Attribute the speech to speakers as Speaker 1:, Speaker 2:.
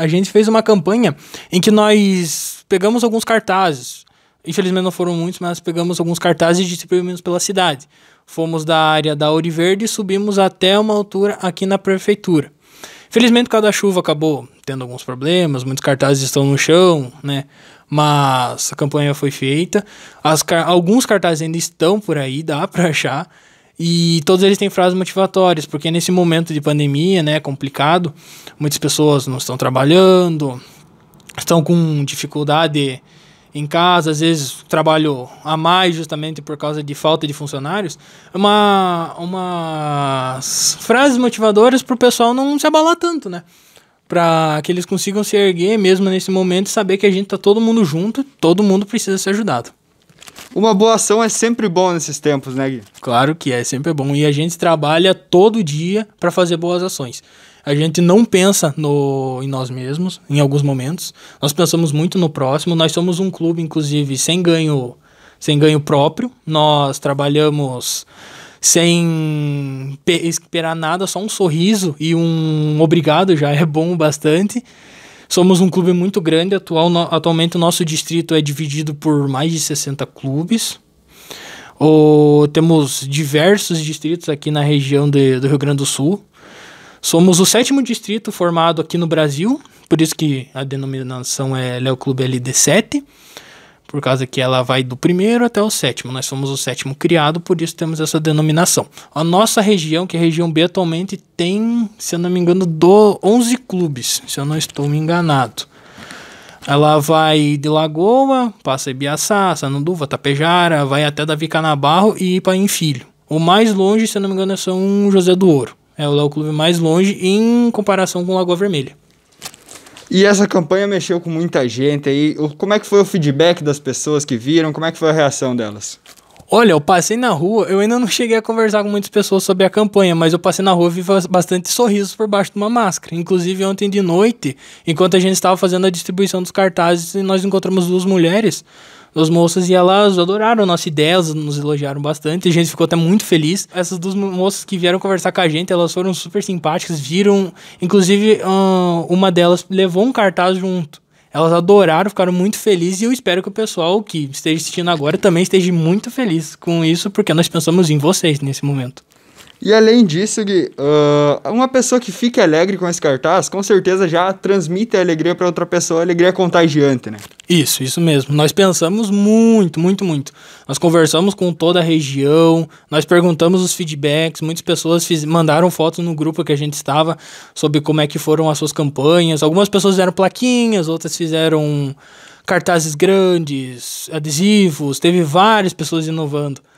Speaker 1: a gente fez uma campanha em que nós pegamos alguns cartazes. Infelizmente não foram muitos, mas pegamos alguns cartazes e distribuímos pela cidade. Fomos da área da Ouro Verde e subimos até uma altura aqui na prefeitura. Felizmente, por causa da chuva, acabou tendo alguns problemas, muitos cartazes estão no chão, né? Mas a campanha foi feita. Car alguns cartazes ainda estão por aí, dá para achar. E todos eles têm frases motivatórias, porque nesse momento de pandemia, né, complicado, muitas pessoas não estão trabalhando, estão com dificuldade em casa, às vezes trabalho a mais justamente por causa de falta de funcionários, é uma umas frases motivadoras para o pessoal não se abalar tanto, né? Para que eles consigam se erguer mesmo nesse momento e saber que a gente tá todo mundo junto, todo mundo precisa ser ajudado.
Speaker 2: Uma boa ação é sempre bom nesses tempos, né, Gui? Claro que é, sempre é bom. E a gente trabalha
Speaker 1: todo dia para fazer boas ações. A gente não pensa no, em nós mesmos, em alguns momentos. Nós pensamos muito no próximo. Nós somos um clube, inclusive, sem ganho, sem ganho próprio. Nós trabalhamos sem esperar nada, só um sorriso e um obrigado já é bom bastante. Somos um clube muito grande. Atual, no, atualmente, o nosso distrito é dividido por mais de 60 clubes. O, temos diversos distritos aqui na região de, do Rio Grande do Sul. Somos o sétimo distrito formado aqui no Brasil, por isso que a denominação é Léo Clube LD7 por causa que ela vai do primeiro até o sétimo. Nós somos o sétimo criado, por isso temos essa denominação. A nossa região, que é a região B atualmente, tem, se eu não me engano, do 11 clubes, se eu não estou me enganado. Ela vai de Lagoa, passa Ibiaçá, Sananduva, Tapejara, vai até Davi Canabarro e para em Filho. O mais longe, se eu não me engano, é São José do Ouro. É o é clube mais longe em comparação com Lagoa Vermelha.
Speaker 2: E essa campanha mexeu com muita gente aí. Como é que foi o feedback das pessoas que viram? Como é que foi a reação delas? Olha, eu passei na rua, eu ainda não cheguei a conversar com muitas pessoas sobre a
Speaker 1: campanha, mas eu passei na rua e vi bastante sorrisos por baixo de uma máscara. Inclusive, ontem de noite, enquanto a gente estava fazendo a distribuição dos cartazes, nós encontramos duas mulheres duas moças e elas adoraram nossa ideia, elas nos elogiaram bastante, a gente ficou até muito feliz. Essas duas moças que vieram conversar com a gente, elas foram super simpáticas, viram, inclusive uma delas levou um cartaz junto. Elas adoraram, ficaram muito felizes e eu espero que o pessoal que esteja assistindo agora também esteja muito feliz com isso, porque nós pensamos em vocês nesse momento.
Speaker 2: E além disso, Gui, uh, uma pessoa que fica alegre com esse cartaz, com certeza já transmite a alegria para outra pessoa, a alegria contagiante, né?
Speaker 1: Isso, isso mesmo. Nós pensamos muito, muito, muito. Nós conversamos com toda a região, nós perguntamos os feedbacks, muitas pessoas fiz, mandaram fotos no grupo que a gente estava sobre como é que foram as suas campanhas. Algumas pessoas fizeram plaquinhas, outras fizeram cartazes grandes, adesivos, teve várias pessoas inovando.